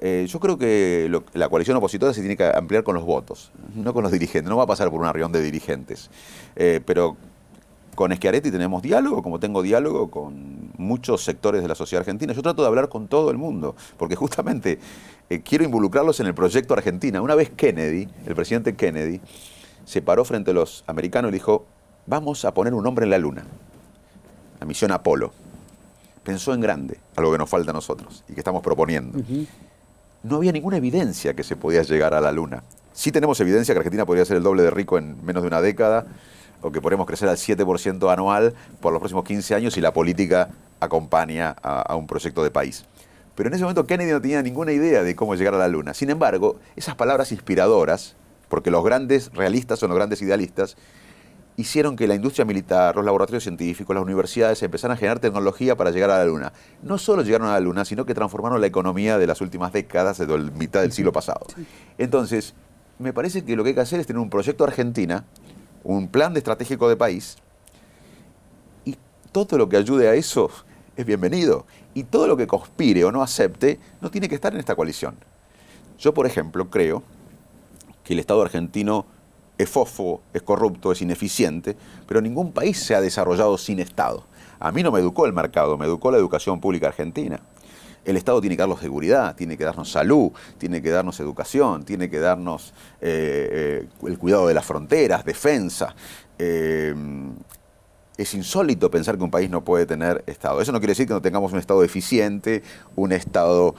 Eh, yo creo que la coalición opositora se tiene que ampliar con los votos, no con los dirigentes. No va a pasar por una reunión de dirigentes. Eh, pero con Schiaretti tenemos diálogo, como tengo diálogo con muchos sectores de la sociedad argentina. Yo trato de hablar con todo el mundo, porque justamente eh, quiero involucrarlos en el proyecto Argentina. Una vez Kennedy, el presidente Kennedy, se paró frente a los americanos y dijo, vamos a poner un hombre en la luna, la misión Apolo. Pensó en grande, algo que nos falta a nosotros y que estamos proponiendo no había ninguna evidencia que se podía llegar a la Luna. Sí tenemos evidencia que Argentina podría ser el doble de rico en menos de una década, o que podremos crecer al 7% anual por los próximos 15 años si la política acompaña a, a un proyecto de país. Pero en ese momento Kennedy no tenía ninguna idea de cómo llegar a la Luna. Sin embargo, esas palabras inspiradoras, porque los grandes realistas son los grandes idealistas, hicieron que la industria militar, los laboratorios científicos, las universidades empezaran a generar tecnología para llegar a la Luna. No solo llegaron a la Luna, sino que transformaron la economía de las últimas décadas, de la mitad del siglo pasado. Entonces, me parece que lo que hay que hacer es tener un proyecto Argentina, un plan estratégico de país, y todo lo que ayude a eso es bienvenido. Y todo lo que conspire o no acepte no tiene que estar en esta coalición. Yo, por ejemplo, creo que el Estado argentino es fofo, es corrupto, es ineficiente, pero ningún país se ha desarrollado sin Estado. A mí no me educó el mercado, me educó la educación pública argentina. El Estado tiene que darnos seguridad, tiene que darnos salud, tiene que darnos educación, tiene que darnos eh, eh, el cuidado de las fronteras, defensa. Eh, es insólito pensar que un país no puede tener Estado. Eso no quiere decir que no tengamos un Estado eficiente, un Estado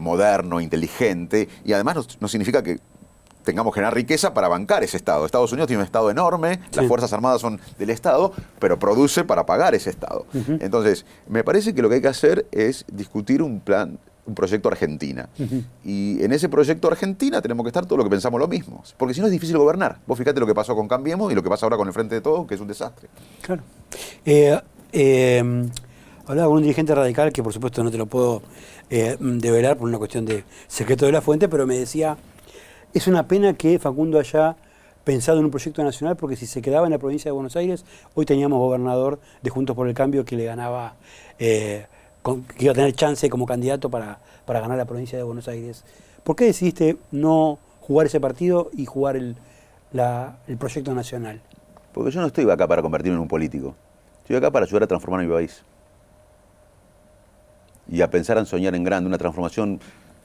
moderno, inteligente, y además no significa que tengamos que generar riqueza para bancar ese Estado. Estados Unidos tiene un Estado enorme, las Fuerzas Armadas son del Estado, pero produce para pagar ese Estado. Entonces, me parece que lo que hay que hacer es discutir un plan un proyecto Argentina. Y en ese proyecto Argentina tenemos que estar todos los que pensamos lo mismo. Porque si no es difícil gobernar. Vos fíjate lo que pasó con Cambiemos y lo que pasa ahora con el Frente de Todos, que es un desastre. Claro. Eh, eh, hablaba con un dirigente radical que, por supuesto, no te lo puedo eh, develar por una cuestión de secreto de la fuente, pero me decía es una pena que Facundo haya pensado en un proyecto nacional, porque si se quedaba en la provincia de Buenos Aires, hoy teníamos gobernador de Juntos por el Cambio que le ganaba, eh, que iba a tener chance como candidato para, ganar la provincia de Buenos Aires. ¿Por qué decidiste no jugar ese partido y jugar el, el proyecto nacional? Porque yo no estoy acá para convertirme en un político. Estoy acá para ayudar a transformar mi país. Y a pensar en soñar en grande, una transformación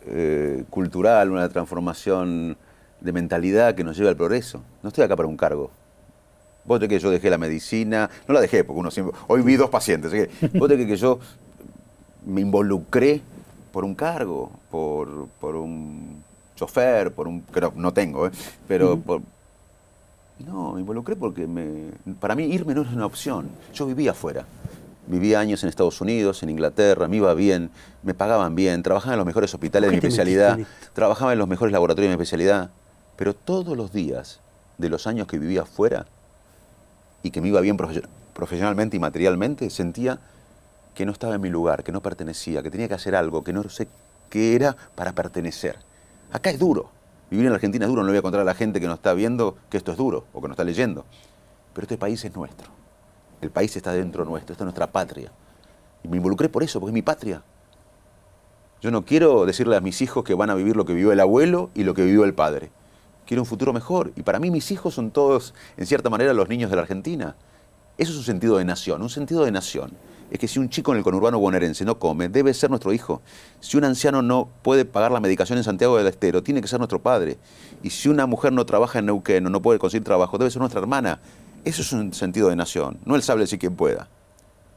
eh, cultural, una transformación de mentalidad que nos lleve al progreso. No estoy acá para un cargo. Vos te que yo dejé la medicina, no la dejé porque uno siempre, hoy vi dos pacientes, vos te que yo me involucré por un cargo, por, por un chofer, por un, que no, tengo, eh, pero no, me involucré porque me, para mí irme no es una opción, yo vivía afuera. Vivía años en Estados Unidos, en Inglaterra, me iba bien, me pagaban bien, trabajaba en los mejores hospitales de mi especialidad, trabajaba en los mejores laboratorios de mi especialidad, pero todos los días de los años que vivía afuera y que me iba bien profesionalmente y materialmente, sentía que no estaba en mi lugar, que no pertenecía, que tenía que hacer algo, que no sé qué era para pertenecer. Acá es duro. Vivir en Argentina es duro, no le voy a contar a la gente que nos está viendo que esto es duro o que nos está leyendo. Pero este país es nuestro. El país está dentro nuestro, está nuestra patria. Y me involucré por eso, porque es mi patria. Yo no quiero decirle a mis hijos que van a vivir lo que vivió el abuelo y lo que vivió el padre. Quiero un futuro mejor. Y para mí mis hijos son todos, en cierta manera, los niños de la Argentina. Eso es un sentido de nación. Un sentido de nación es que si un chico en el conurbano bonaerense no come, debe ser nuestro hijo. Si un anciano no puede pagar la medicación en Santiago del Estero, tiene que ser nuestro padre. Y si una mujer no trabaja en Neuquén o no puede conseguir trabajo, debe ser nuestra hermana. Eso es un sentido de nación, no el sable si quien pueda.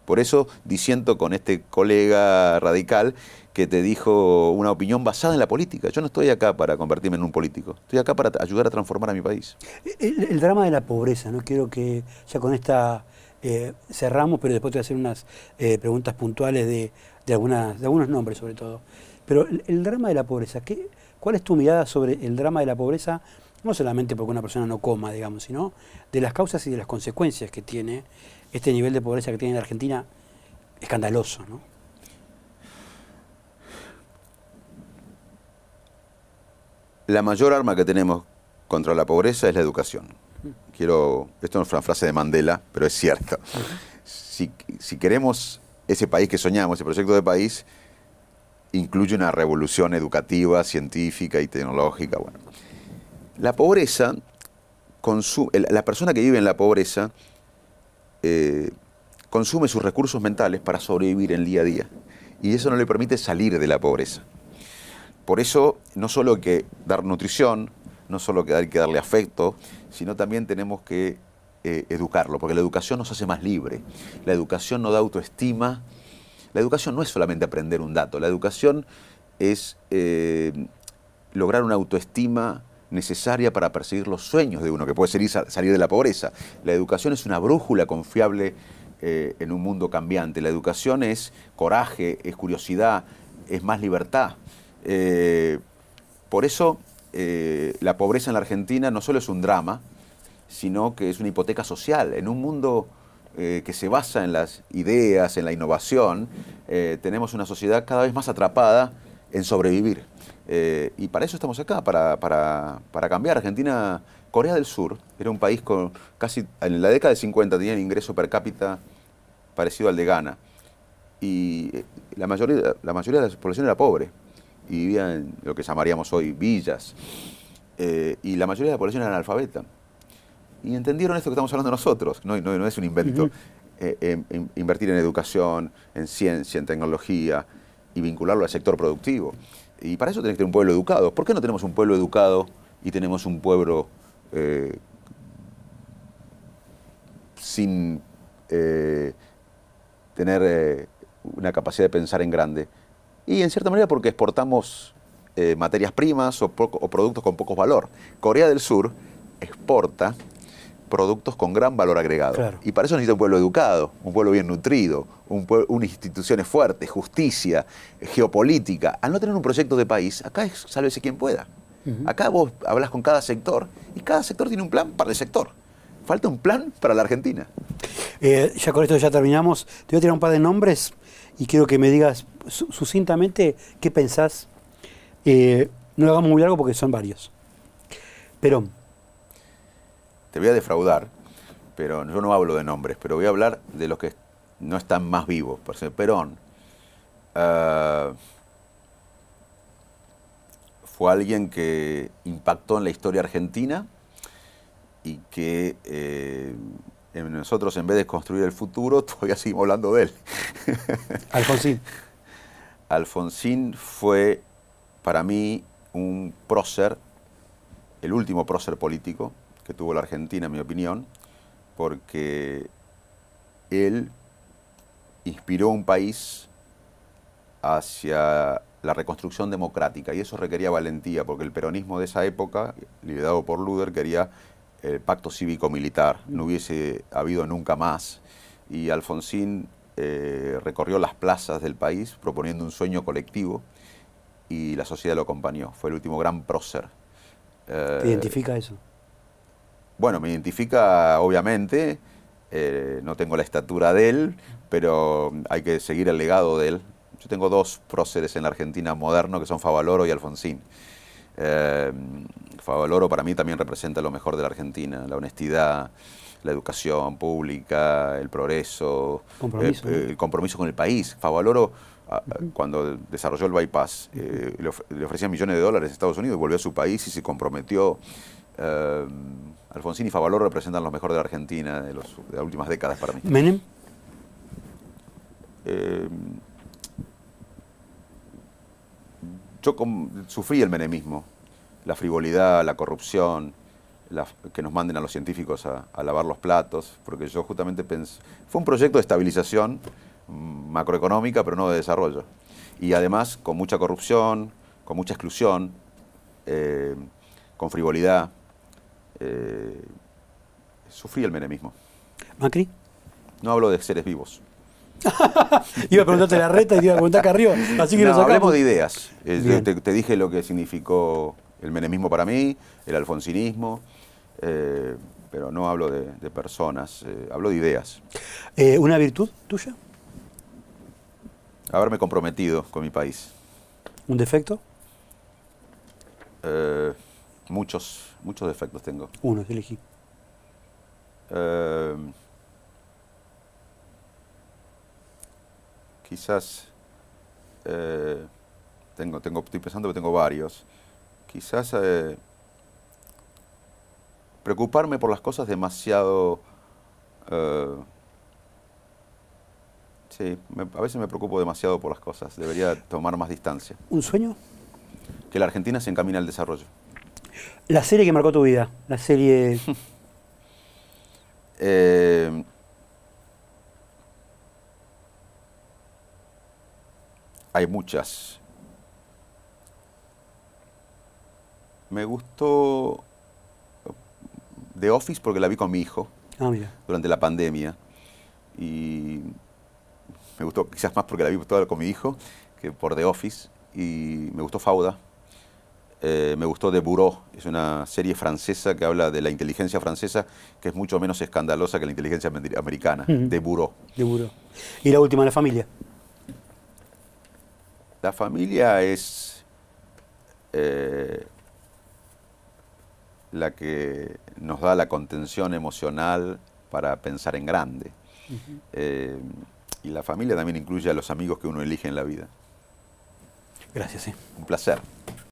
Por eso disiento con este colega radical que te dijo una opinión basada en la política. Yo no estoy acá para convertirme en un político, estoy acá para ayudar a transformar a mi país. El, drama de la pobreza, no quiero que ya con esta eh, cerramos, pero después te voy a hacer unas eh, preguntas puntuales de, algunas, de algunos nombres sobre todo. Pero el, drama de la pobreza, ¿cuál es tu mirada sobre el drama de la pobreza no solamente porque una persona no coma, digamos, sino de las causas y de las consecuencias que tiene este nivel de pobreza que tiene la Argentina, escandaloso, ¿no? La mayor arma que tenemos contra la pobreza es la educación. Quiero, esto no es una frase de Mandela, pero es cierto. Si, si queremos ese país que soñamos, ese proyecto de país, incluye una revolución educativa, científica y tecnológica. Bueno, la pobreza, la persona que vive en la pobreza eh, consume sus recursos mentales para sobrevivir en el día a día. Y eso no le permite salir de la pobreza. Por eso, no solo hay que dar nutrición, no solo hay que darle afecto, sino también tenemos que eh, educarlo, porque la educación nos hace más libre. La educación no da autoestima. La educación no es solamente aprender un dato, la educación es eh, lograr una autoestima necesaria para perseguir los sueños de uno, que puede ser salir de la pobreza. La educación es una brújula confiable eh, en un mundo cambiante. La educación es coraje, es curiosidad, es más libertad. Eh, por eso eh, la pobreza en la Argentina no solo es un drama, sino que es una hipoteca social. En un mundo que se basa en las ideas, en la innovación, tenemos una sociedad cada vez más atrapada en sobrevivir. Eh, y para eso estamos acá, para, cambiar. Argentina, Corea del Sur, era un país con casi, en la década de 50 tenía ingreso per cápita parecido al de Ghana. Y eh, la mayoría, de la población era pobre y vivía en lo que llamaríamos hoy villas. Eh, y la mayoría de la población era analfabeta. Y entendieron esto que estamos hablando nosotros, no, es un invento. invertir en educación, en ciencia, en tecnología y vincularlo al sector productivo. Y para eso tenés que tener un pueblo educado. ¿Por qué no tenemos un pueblo educado y tenemos un pueblo eh, sin eh, tener eh, una capacidad de pensar en grande? Y en cierta manera porque exportamos materias primas o, o productos con poco valor. Corea del Sur exporta productos con gran valor agregado. Y para eso necesita un pueblo educado, un pueblo bien nutrido, un unas instituciones fuertes, justicia, eh, geopolítica. Al no tener un proyecto de país, acá es sálvese quien pueda. Acá vos hablas con cada sector y cada sector tiene un plan para el sector. Falta un plan para la Argentina. Eh, ya con esto ya terminamos. Te voy a tirar un par de nombres y quiero que me digas sucintamente qué pensás. Eh, no lo hagamos muy largo porque son varios. pero te voy a defraudar, pero yo no hablo de nombres, pero voy a hablar de los que no están más vivos. Por ejemplo, Perón ah, fue alguien que impactó en la historia argentina y que eh, nosotros en vez de construir el futuro (laughs) todavía seguimos hablando de él. (laughs) Alfonsín. Alfonsín fue para mí un prócer, el último prócer político, que tuvo la Argentina, en mi opinión, porque él inspiró un país hacia la reconstrucción democrática y eso requería valentía, porque el peronismo de esa época, liderado por Luder, quería el pacto cívico-militar, no hubiese habido nunca más. Y Alfonsín eh, recorrió las plazas del país proponiendo un sueño colectivo y la sociedad lo acompañó. Fue el último gran prócer. identifica eso? Bueno, me identifica, obviamente, eh, no tengo la estatura de él, pero hay que seguir el legado de él. Yo tengo dos próceres en la Argentina moderno que son Favaloro y Alfonsín. Eh, Favaloro para mí también representa lo mejor de la Argentina, la honestidad, la educación pública, el progreso, eh, el compromiso con el país. Favaloro, cuando desarrolló el bypass, eh, le, ofrecían millones de dólares a Estados Unidos, volvió a su país y se comprometió eh, Alfonsín y Favaloro representan los mejores de la Argentina de, los, las últimas décadas para mí. ¿Menem? Eh, yo sufrí el menemismo, la frivolidad, la corrupción, que nos manden a los científicos a, lavar los platos, porque yo justamente pensé, fue un proyecto de estabilización mm, macroeconómica, pero no de desarrollo. Y además con mucha corrupción, con mucha exclusión, eh, con frivolidad. Eh, sufrí el menemismo. ¿Macri? No hablo de seres vivos. (laughs) iba a preguntarte la reta y te iba a preguntar acá arriba. no, hablemos de ideas. Eh, te, dije lo que significó el menemismo para mí, el alfonsinismo, eh, pero no hablo de, personas, hablo de ideas. ¿Una virtud tuya? Haberme comprometido con mi país. ¿Un defecto? Muchos, muchos defectos tengo. Uno, que elegí. Eh, quizás eh, tengo, tengo, estoy pensando que tengo varios. Quizás eh, preocuparme por las cosas demasiado. sí, a veces me preocupo demasiado por las cosas. Debería tomar más distancia. ¿Un sueño? Que la Argentina se encamina al desarrollo. La serie que marcó tu vida, la serie... (laughs) Eh, hay muchas. Me gustó The Office porque la vi con mi hijo ah, durante la pandemia. Y me gustó quizás más porque la vi toda con mi hijo que por The Office. Y me gustó Fauda, eh, me gustó De Bureau, es una serie francesa que habla de la inteligencia francesa, que es mucho menos escandalosa que la inteligencia americana. De Bureau. Y la última, la familia. La familia es eh, la que nos da la contención emocional para pensar en grande. Eh, y la familia también incluye a los amigos que uno elige en la vida. Gracias, sí. Un placer.